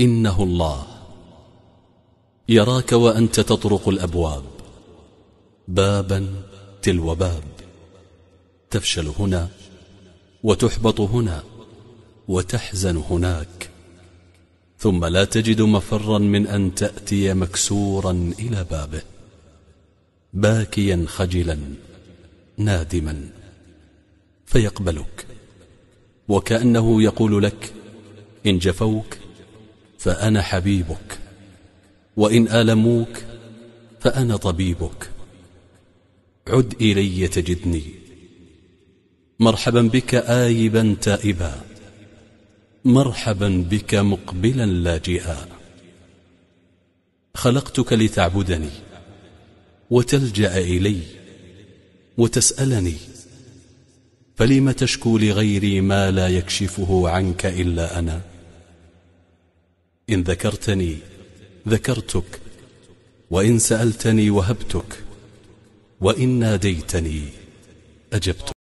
إنه الله يراك وأنت تطرق الأبواب بابا تلو باب تفشل هنا وتحبط هنا وتحزن هناك ثم لا تجد مفرا من أن تأتي مكسورا إلى بابه باكيا خجلا نادما فيقبلك وكأنه يقول لك إن جفوك فأنا حبيبك وإن ألموك فأنا طبيبك عد إلي تجدني مرحبا بك آيبا تائبا مرحبا بك مقبلا لاجئا خلقتك لتعبدني وتلجأ إلي وتسألني فلم تشكو لغيري ما لا يكشفه عنك إلا أنا؟ إن ذكرتني ذكرتك وإن سألتني وهبتك وإن ناديتني أجبتك